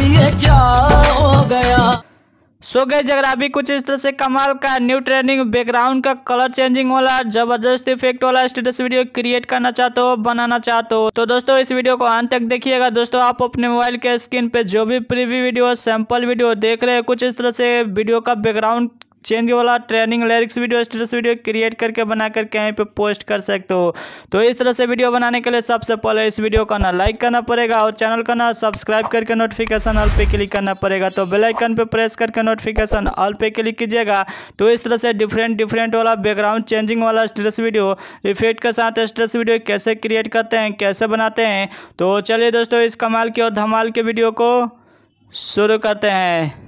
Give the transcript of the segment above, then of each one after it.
ये क्या हो गया सो गए जगह अभी कुछ इस तरह से कमाल का न्यू ट्रेंडिंग बैकग्राउंड का कलर चेंजिंग वाला जबरदस्त इफेक्ट वाला स्टेटस वीडियो क्रिएट करना चाहते हो बनाना चाहते हो तो दोस्तों इस वीडियो को अंत तक देखिएगा दोस्तों आप अपने मोबाइल के स्क्रीन पे जो भी प्रीव्यू वीडियो सैंपल वीडियो देख रहे हैं कुछ इस तरह से वीडियो का बैकग्राउंड चेंज वाला trending lyrics video status video create करके बना करके यहीं पे पोस्ट कर सकते हो तो इस तरह से वीडियो बनाने के लिए सबसे पहले इस वीडियो को ना लाइक करना पड़ेगा और चैनल को ना सब्सक्राइब करके नोटिफिकेशन ऑल पे क्लिक करना पड़ेगा तो बेलाइकन पर प्रेस करके नोटिफिकेशन ऑल पे क्लिक कीजिएगा तो इस तरह से डिफरेंट डिफरेंट वाला बैकग्राउंड चेंजिंग वाला स्टेटस वीडियो इफेक्ट के साथ स्टेटस वीडियो कैसे क्रिएट करते हैं कैसे बनाते हैं तो चलिए दोस्तों इस कमाल की और धमाल के वीडियो को शुरू करते हैं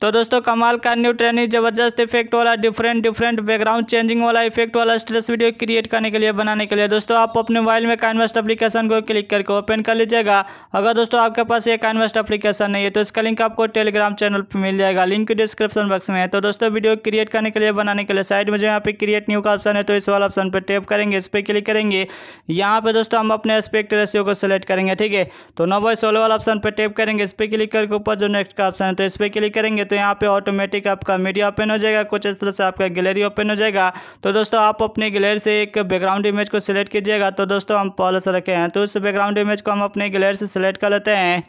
तो दोस्तों कमाल का न्यू ट्रेनिंग जबरदस्त इफेक्ट वाला डिफरेंट डिफरेंट बैकग्राउंड चेंजिंग वाला इफेक्ट वाला स्ट्रेस वीडियो क्रिएट करने के लिए बनाने के लिए दोस्तों आप अपने मोबाइल में कैनवेस्ट एप्लीकेशन को क्लिक करके ओपन कर लीजिएगा अगर दोस्तों आपके पास ये कैनवेस्ट एप्लीकेशन नहीं है तो इसका लिंक आपको टेलीग्राम चैनल पर मिल जाएगा लिंक डिस्क्रिप्शन बॉक्स में है तो दोस्तों वीडियो क्रिएट करने के लिए बनाने के लिए साइड में जो यहाँ पे क्रिएट न्यू का ऑप्शन है तो इस वाला ऑप्शन पर टेप करेंगे इस पर क्लिक करेंगे यहाँ पर दोस्तों हम अपने एस्पेक्ट रेशियो को सिलेक्ट करेंगे ठीक है तो नौ बाई सोलह वाला ऑप्शन पर टैप करेंगे इस पर क्लिक करके ऊपर जो नेक्स्ट का ऑप्शन है तो इस पर क्लिक करेंगे तो यहाँ पे ऑटोमेटिक आपका मीडिया ओपन हो जाएगा कुछ इस तरह से आपका गैलरी ओपन हो जाएगा तो दोस्तों आप अपने गैलरी से एक बैकग्राउंड इमेज को सिलेक्ट कीजिएगा तो दोस्तों हम पॉलिस रखे हैं तो उस बैकग्राउंड इमेज को हम अपने गैलरी से सिलेक्ट कर लेते हैं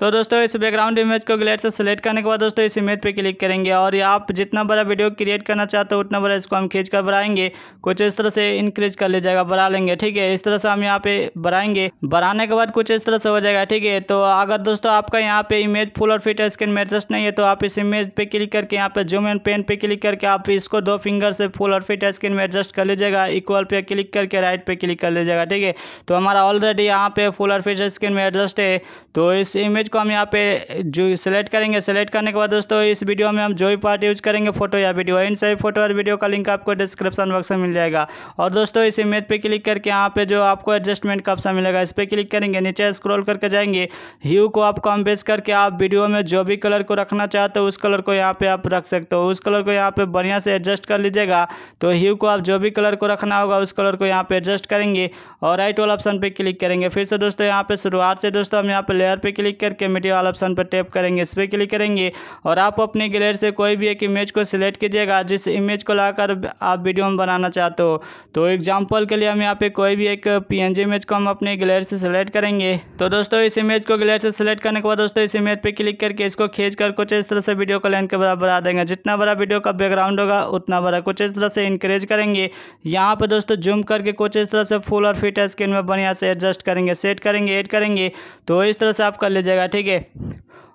तो दोस्तों इस बैकग्राउंड इमेज को ग्लेट से सेलेक्ट करने के बाद दोस्तों इस इमेज पे क्लिक करेंगे और आप जितना बड़ा वीडियो क्रिएट करना चाहते हो उतना बड़ा इसको हम खींच कर बढ़ाएंगे कुछ इस तरह से इंक्रीज कर ले जाएगा बढ़ा लेंगे ठीक है इस तरह से हम यहाँ पे बढ़ाएंगे बढ़ाने के बाद कुछ इस तरह से हो जाएगा ठीक है तो अगर दोस्तों आपका यहाँ पे इमेज फुल और फिट स्क्रीन में एडजस्ट नहीं है तो आप इस इमेज पे क्लिक करके यहाँ पे जूम एंड पेन पे क्लिक करके आप इसको दो फिंगर से फुल और फिट स्क्रीन में एडजस्ट कर लीजिएगा इक्वल पे क्लिक करके राइट पे क्लिक कर लीजिएगा ठीक है तो हमारा ऑलरेडी यहाँ पे फुल और फिट स्क्रीन में एडजस्ट है तो इस इमेज को हम यहाँ पे जो सेलेक्ट करेंगे सेलेक्ट करने के बाद दोस्तों इस वीडियो में हम जो भी पार्ट यूज़ करेंगे फोटो या वीडियो इन सभी फोटो और वीडियो का लिंक आपको डिस्क्रिप्शन बॉक्स में मिल जाएगा और दोस्तों इस इमेज पर क्लिक करके यहाँ पे जो आपको एडजस्टमेंट का ऑप्शन मिलेगा इस पर क्लिक करेंगे नीचे स्क्रॉल करके जाएंगे ह्यू को आप कम बेस करके आप वीडियो में जो भी कलर को रखना चाहते हो उस कलर को यहाँ पे आप रख सकते हो उस कलर को यहाँ पे बढ़िया से एडजस्ट कर लीजिएगा तो ह्यू को आप जो भी कलर को रखना होगा उस कलर को यहाँ पे एडजस्ट करेंगे और राइट वाला ऑप्शन पे क्लिक करेंगे फिर से दोस्तों यहाँ पे शुरुआत से दोस्तों हम यहाँ पे लेयर पे क्लिक करके के मीडिया वाला ऑप्शन पर टैप करेंगे इस पर क्लिक करेंगे और आप अपने गैलरी से कोई भी एक इमेज को सिलेक्ट कीजिएगा जिस इमेज को लाकर आप वीडियो में बनाना चाहते हो तो एग्जाम्पल के लिए हम यहाँ पे कोई भी एक पी इमेज को हम अपने गैलरी से सिलेक्ट करेंगे तो दोस्तों इस इमेज को गैलरी से सिलेक्ट करने के बाद दोस्तों इस इमेज पर क्लिक करके इसको खींच कर कुछ इस तरह से वीडियो को लेन के बराबर आ देंगे जितना बड़ा वीडियो का बैकग्राउंड होगा उतना बड़ा कुछ इस तरह से इंक्रेज करेंगे यहाँ पर दोस्तों जूम करके कुछ इस तरह से फुल और फिट स्क्रीन में बढ़िया से एडजस्ट करेंगे सेट करेंगे एड करेंगे तो इस तरह से आप कर लीजिएगा ठीक है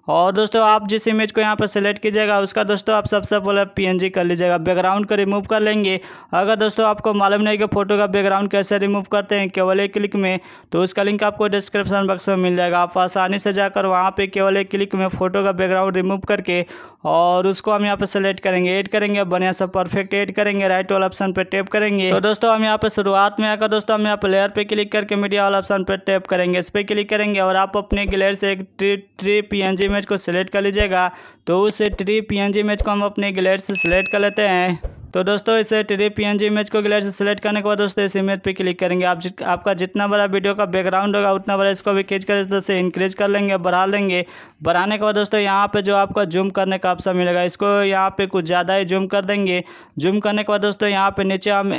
और दोस्तों आप जिस इमेज को यहाँ पर सेलेक्ट कीजिएगा उसका दोस्तों आप सबसे पहले पीएनजी कर लीजिएगा बैकग्राउंड को रिमूव कर लेंगे अगर दोस्तों आपको मालूम नहीं कि फ़ोटो का बैकग्राउंड कैसे रिमूव करते हैं केवल एक क्लिक में तो उसका लिंक आपको डिस्क्रिप्शन बॉक्स में मिल जाएगा आप आसानी से जाकर वहाँ पर केवल एक क्लिक में फ़ोटो का बैकग्राउंड रिमूव करके और उसको हम यहाँ पर सेलेक्ट करेंगे एड करेंगे बढ़िया से परफेक्ट एड करेंगे राइट वाला ऑप्शन पर टैप करेंगे तो दोस्तों हम यहाँ पर शुरुआत में आकर दोस्तों हम यहाँ पर लेयर पर क्लिक करके मीडिया वाला ऑप्शन पर टैप करेंगे इस पर क्लिक करेंगे और आप अपने गलेयर से एक ट्री ट्री पी में इमेज को सिलेक्ट कर लीजिएगा तो उस ट्री पी इमेज को हम अपने गैलरी से सिलेक्ट कर लेते हैं तो दोस्तों इसे टी जी इमेज को ग्लेयर से सिलेक्ट करने के बाद दोस्तों इस इमेज पे क्लिक करेंगे आप जित, आपका जितना बड़ा वीडियो का बैकग्राउंड होगा उतना बड़ा इसको भी खींच कर इस तरह से इंक्रीज कर लेंगे बढ़ा लेंगे बढ़ाने के बाद दोस्तों यहाँ पर जो आपका जूम करने का ऑप्शन मिलेगा इसको यहाँ पर कुछ ज़्यादा ही जूम कर देंगे जूम करने के बाद दोस्तों यहाँ पर नीचे हम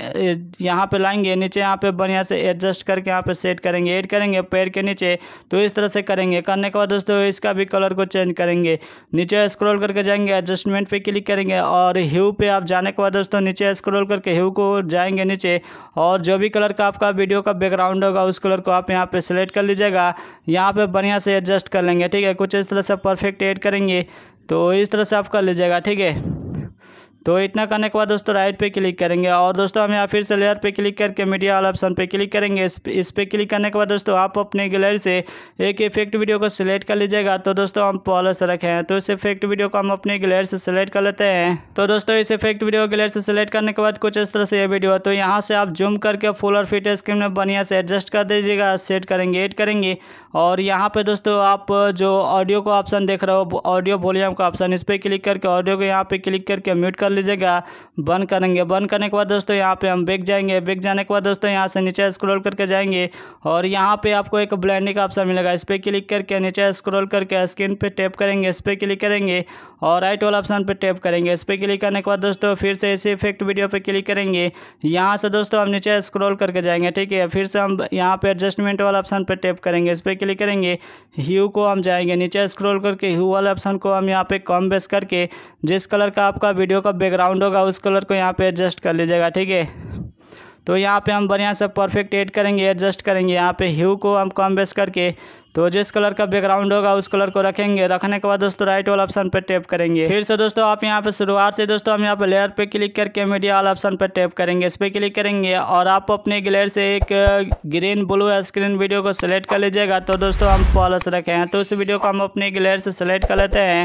यहाँ पर लाएंगे नीचे यहाँ पर बढ़िया से एडजस्ट करके यहाँ पर सेट करेंगे एड करेंगे पैर के नीचे तो इस तरह से करेंगे करने के बाद दोस्तों इसका भी कलर को चेंज करेंगे नीचे स्क्रॉल करके जाएंगे एडजस्टमेंट पे क्लिक करेंगे और ह्यू पे आप जाने के बाद दोस्तों नीचे स्क्रॉल करके ह्यू को जाएंगे नीचे और जो भी कलर का आपका वीडियो का बैकग्राउंड होगा उस कलर को आप यहाँ पे सेलेक्ट कर लीजिएगा यहाँ पे बढ़िया से एडजस्ट कर लेंगे ठीक है कुछ इस तरह से परफेक्ट एड करेंगे तो इस तरह से आप कर लीजिएगा ठीक है तो इतना करने के बाद दोस्तों राइट पे क्लिक करेंगे और दोस्तों हम यहाँ फिर से लेयर पे क्लिक करके मीडिया वाला ऑप्शन पे क्लिक करेंगे इस इस पे क्लिक करने के बाद दोस्तों आप अपने गैलरी से एक इफेक्ट वीडियो को सिलेक्ट कर लीजिएगा तो दोस्तों हम पॉलस रखे हैं तो इस इफेक्ट वीडियो को हम अपने गैलरी से सिलेक्ट कर लेते हैं तो दोस्तों इस इफेक्ट वीडियो गैलरी से सिलेक्ट करने के बाद कुछ इस तरह से ये वीडियो तो यहाँ से आप जूम करके फुल और फिट स्क्रीन में बढ़िया से एडजस्ट कर दीजिएगा सेट करेंगे एड करेंगे और यहाँ पर दोस्तों आप जो ऑडियो का ऑप्शन देख रहे हो ऑडियो वॉल्यूम का ऑप्शन इस पर क्लिक करके ऑडियो को यहाँ पर क्लिक करके म्यूट कर लीजिएगा बंद करेंगे बंद करने के बाद दोस्तों यहाँ पे हम बैक जाएंगे बैक जाने के बाद दोस्तों यहाँ से नीचे स्क्रॉल करके जाएंगे और यहाँ पे आपको एक ब्लैंडिंग का ऑप्शन मिलेगा इस पर क्लिक करके नीचे स्क्रॉल करके स्क्रीन पर टैप करेंगे इस पर क्लिक करेंगे और राइट वाला ऑप्शन पर टैप करेंगे इस पर क्लिक करने के बाद दोस्तों फिर से इसी इफेक्ट वीडियो पर क्लिक करेंगे यहाँ से दोस्तों हम नीचे स्क्रॉल करके जाएंगे ठीक है फिर से हम यहाँ पर एडजस्टमेंट वाला ऑप्शन पर टैप करेंगे इस पर क्लिक करेंगे ह्यू को हम जाएंगे नीचे स्क्रॉल करके ह्यू वाले ऑप्शन को हम यहाँ पे कॉम बेस करके जिस कलर का आपका वीडियो का बैकग्राउंड होगा उस कलर को यहाँ पे एडजस्ट कर लीजिएगा ठीक है तो यहाँ पे हम बढ़िया से परफेक्ट एड करेंगे एडजस्ट करेंगे यहाँ पे ह्यू को हम कम बेस करके तो जिस कलर का बैकग्राउंड होगा उस कलर को रखेंगे रखने के बाद दोस्तों राइट वाला ऑप्शन पर टैप करेंगे फिर से दोस्तों आप यहाँ पे शुरुआत से दोस्तों हम यहाँ पे लेयर पे क्लिक करके मीडिया वाला ऑप्शन पर टैप करेंगे इस पर क्लिक करेंगे और आप अपने ग्लेयर से एक ग्रीन ब्लू स्क्रीन वीडियो को सिलेक्ट कर लीजिएगा तो दोस्तों हम पॉलस रखे हैं तो उस वीडियो को हम अपने ग्लेयर से सिलेक्ट कर लेते हैं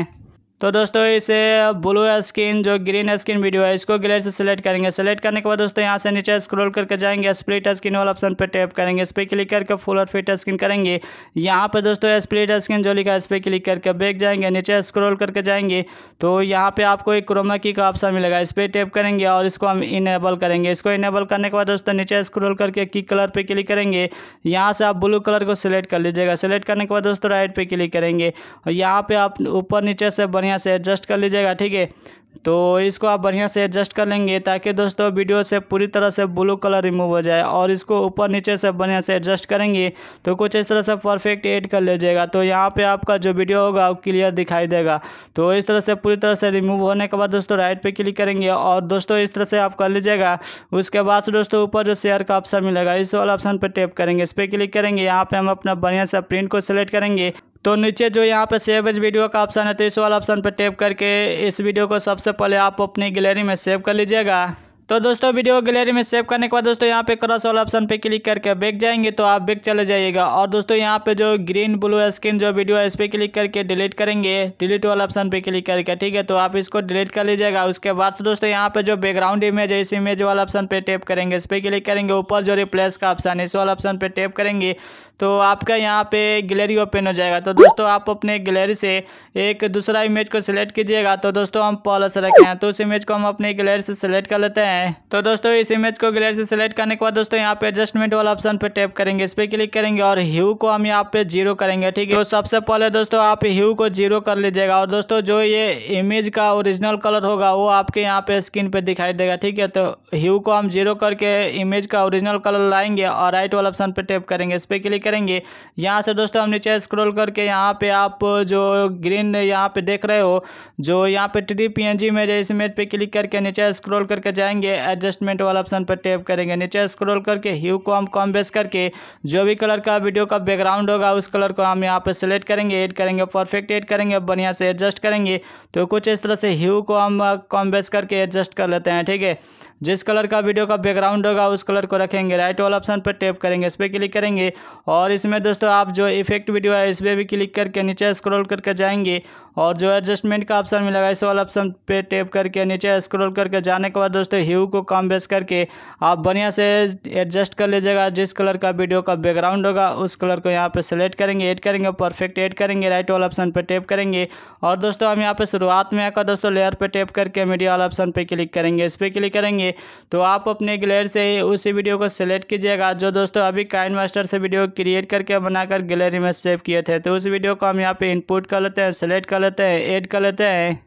तो दोस्तों इसे ब्लू स्किन जो ग्रीन स्क्रीन वीडियो है इसको ग्लेयर से सिलेक्ट करेंगे सेलेक्ट करने के बाद दोस्तों यहाँ से नीचे स्क्रॉल करके जाएंगे स्प्लिट स्क्रीन वाला ऑप्शन पर टैप करेंगे इस पर क्लिक करके फुल और फिट स्क्रीन करेंगे यहाँ पर दोस्तों स्प्लिट स्क्रीन जो लिखा है इस पर क्लिक करके बैक जाएंगे नीचे स्क्रोल करके जाएंगे तो यहाँ पर आपको एक क्रोमा की का ऑप्शन मिलेगा इस पर टैप करेंगे और इसको हम इनेबल करेंगे इसको इनेबल करने के बाद दोस्तों नीचे स्क्रोल करके की कलर पर क्लिक करेंगे यहाँ से आप ब्लू कलर को सिलेक्ट कर लीजिएगा सिलेक्ट करने के बाद दोस्तों राइट पर क्लिक करेंगे और यहाँ पर आप ऊपर नीचे से बढ़िया यहाँ से एडजस्ट कर लीजिएगा ठीक है तो इसको आप बढ़िया से एडजस्ट कर लेंगे ताकि दोस्तों वीडियो से पूरी तरह से ब्लू कलर रिमूव हो जाए और इसको ऊपर नीचे से बढ़िया से एडजस्ट करेंगे तो कुछ इस तरह से परफेक्ट एड कर लीजिएगा तो यहाँ पे आपका जो वीडियो होगा वो क्लियर दिखाई देगा तो इस तरह से पूरी तरह से रिमूव होने के बाद दोस्तों राइट पर क्लिक करेंगे और दोस्तों इस तरह से आप कर लीजिएगा उसके बाद से दोस्तों ऊपर जो शेयर का ऑप्शन मिलेगा इस वाला ऑप्शन पर टेप करेंगे इस पर क्लिक करेंगे यहाँ पर हम अपना बढ़िया से प्रिंट को सिलेक्ट करेंगे तो नीचे जो यहाँ पे सेव एज वीडियो का ऑप्शन है तो इस वाला ऑप्शन पर टेप करके इस वीडियो को सब सबसे पहले आप अपनी गैलरी में सेव कर लीजिएगा तो दोस्तों वीडियो गैलरी में सेव करने के बाद दोस्तों यहाँ पे क्रॉस वाला ऑप्शन पे क्लिक करके बैक जाएंगे तो आप बैक चले जाइएगा और दोस्तों यहाँ पे जो ग्रीन ब्लू स्क्रीन जो वीडियो है इस पर क्लिक करके डिलीट करेंगे डिलीट वाला ऑप्शन पे क्लिक करके ठीक है तो आप इसको डिलीट कर लीजिएगा उसके बाद दोस्तों यहाँ पे जो बैकग्राउंड इमेज है इस इमेज वाला ऑप्शन पे टैप करेंगे इस पर क्लिक करेंगे ऊपर जो रिप्लेस का ऑप्शन है इस वाला ऑप्शन पे टैप करेंगे तो आपका यहाँ पे गैलरी ओपन हो जाएगा तो दोस्तों आप अपने गैलरी से एक दूसरा इमेज को सिलेक्ट कीजिएगा तो दोस्तों हम पॉलस रखे हैं तो उस इमेज को हम अपने गैलरी से सिलेक्ट कर लेते हैं है तो दोस्तों इस इमेज को ग्लेयर से सिलेक्ट करने के बाद दोस्तों यहाँ पे एडजस्टमेंट वाला ऑप्शन पे टैप करेंगे इस पर क्लिक करेंगे और ह्यू को हम यहाँ पे जीरो करेंगे ठीक है तो सबसे पहले दोस्तों आप ह्यू को जीरो कर लीजिएगा और दोस्तों जो ये इमेज का ओरिजिनल कलर होगा वो आपके यहाँ पे स्क्रीन पे दिखाई देगा ठीक है तो ह्यू को हम जीरो करके इमेज का ओरिजिनल कलर लाएंगे और राइट वाला ऑप्शन पे टैप करेंगे इस पर क्लिक करेंगे यहाँ से दोस्तों हम नीचे स्क्रोल करके यहाँ पे आप जो ग्रीन यहाँ पे देख रहे हो जो यहाँ पे ट्री पी एन जी इस इमेज पे क्लिक करके नीचे स्क्रोल करके जाएंगे लिए एडजस्टमेंट वाला ऑप्शन पर टैप करेंगे नीचे स्क्रॉल करके ह्यू को हम कम बेस करके जो भी कलर का वीडियो का बैकग्राउंड होगा उस कलर को हम यहाँ पर सेलेक्ट करेंगे एड करेंगे परफेक्ट एड करेंगे बढ़िया से एडजस्ट करेंगे तो कुछ इस तरह से ह्यू को हम कम बेस करके एडजस्ट कर लेते हैं ठीक है जिस कलर का वीडियो का बैकग्राउंड होगा उस कलर को रखेंगे राइट वाला ऑप्शन पर टैप करेंगे इस पर क्लिक करेंगे और इसमें दोस्तों आप जो इफेक्ट वीडियो है इस पर भी क्लिक करके नीचे स्क्रॉल करके जाएंगे और जो एडजस्टमेंट का ऑप्शन मिलेगा इस वाला ऑप्शन पे टैप करके नीचे स्क्रॉल करके जाने के बाद दोस्तों ह्यू को कम बेस करके आप बढ़िया से एडजस्ट कर लीजिएगा जिस कलर का वीडियो का बैकग्राउंड होगा उस कलर को यहाँ पे सेलेक्ट करेंगे ऐड करेंगे परफेक्ट ऐड करेंगे राइट वाला ऑप्शन पर टैप करेंगे और दोस्तों हम यहाँ पर शुरुआत में आकर दोस्तों लेयर पर टेप करके मीडिया वाला ऑप्शन पर क्लिक करेंगे इस पर क्लिक करेंगे तो आप अपने ग्लेयर से ही उसी वीडियो को सिलेक्ट कीजिएगा जो दोस्तों अभी काइन मास्टर से वीडियो क्रिएट करके बनाकर गैलरी में सेव किए थे तो उस वीडियो को हम यहाँ पर इनपुट कर लेते हैं सेलेक्ट कर लेते हैं ऐड कर लेते हैं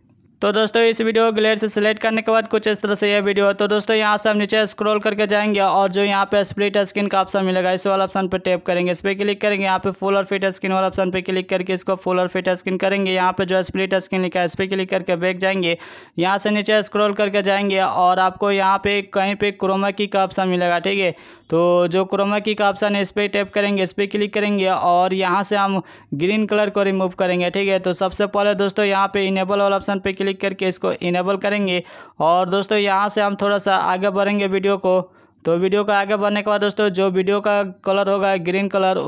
तो दोस्तों इस वीडियो को ग्लेयर से सिलेक्ट करने के बाद कुछ इस तरह से यह वीडियो तो दोस्तों यहाँ से हम नीचे स्क्रॉल करके जाएंगे और जो यहाँ पे स्प्लिट स्क्रीन का ऑप्शन मिलेगा इस वाला ऑप्शन पे टैप करेंगे इस पर क्लिक करेंगे यहाँ पे फुल और फिट स्क्रीन वाला ऑप्शन पे क्लिक करके इसको फुल और फिट स्क्रीन करेंगे यहाँ पर जो स्प्लिट स्क्रीन लिखा है इस पर क्लिक करके बैक जाएंगे यहाँ से नीचे स्क्रोल करके जाएंगे और आपको यहाँ पे कहीं पर क्रोमा की का ऑप्शन मिलेगा ठीक है तो जो क्रोमा की का ऑप्शन है इस पर टैप करेंगे इस पर क्लिक करेंगे और यहाँ से हम ग्रीन कलर को रिमूव करेंगे ठीक है तो सबसे पहले दोस्तों यहाँ पे इनेबल वाला ऑप्शन पे क्लिक करके इसको इनेबल करेंगे और दोस्तों यहाँ से हम थोड़ा सा आगे बढ़ेंगे वीडियो को तो वीडियो का आगे बढ़ने के बाद दोस्तों जो वीडियो का कलर होगा ग्रीन कलर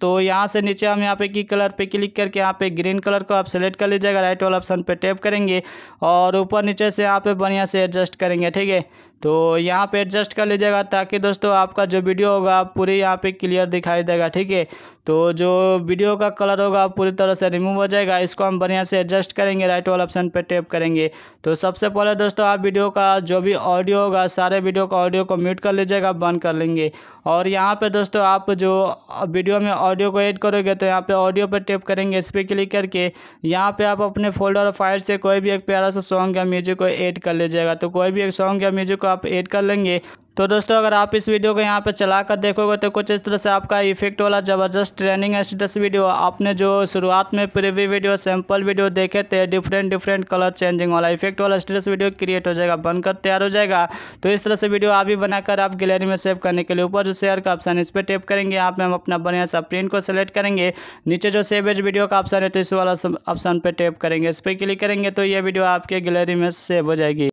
तो यहाँ से नीचे हम यहाँ पे की कलर पे क्लिक करके यहाँ पे ग्रीन कलर को आप सेलेक्ट कर लीजिएगा राइट वाला ऑप्शन पे टैप करेंगे और ऊपर नीचे से यहाँ पे बढ़िया से एडजस्ट करेंगे ठीक है तो यहाँ पे एडजस्ट कर लीजिएगा ताकि दोस्तों आपका जो वीडियो होगा पूरी यहाँ पे क्लियर दिखाई देगा ठीक है तो जो वीडियो का कलर होगा पूरी तरह से रिमूव हो जाएगा इसको हम बढ़िया से एडजस्ट करेंगे राइट वाला ऑप्शन पे टैप करेंगे तो सबसे पहले दोस्तों आप वीडियो का जो भी ऑडियो होगा सारे वीडियो का ऑडियो को म्यूट कर लीजिएगा बंद कर लेंगे और यहाँ पर दोस्तों आप जो वीडियो में ऑडियो को एड करोगे तो यहाँ पर ऑडियो पर टेप करेंगे इस पर क्लिक करके यहाँ पर आप अपने फोल्डर फाइल से कोई भी एक प्यारा सा सॉन्ग या म्यूजिक को एड कर लीजिएगा तो कोई भी एक सॉन्ग या म्यूजिक इसको आप ऐड कर लेंगे तो दोस्तों अगर आप इस वीडियो को यहाँ पर चला कर देखोगे तो कुछ इस तरह से आपका इफेक्ट वाला ज़बरदस्त ट्रेनिंग स्टेटस वीडियो आपने जो शुरुआत में प्रीव्यू वीडियो सैम्पल वीडियो देखे थे डिफरेंट डिफरेंट कलर चेंजिंग वाला इफेक्ट वाला स्टेटस वीडियो क्रिएट हो जाएगा बनकर तैयार हो जाएगा तो इस तरह से वीडियो आप भी बनाकर आप गैलरी में सेव करने के लिए ऊपर जो शेयर का ऑप्शन इस पर टेप करेंगे यहाँ हम अपना बढ़िया सा प्रिंट को सेलेक्ट करेंगे नीचे जो सेव एज वीडियो का ऑप्शन है तो इस वाला ऑप्शन पर टेप करेंगे इस पर क्लिक करेंगे तो ये वीडियो आपके गैलरी में सेव हो जाएगी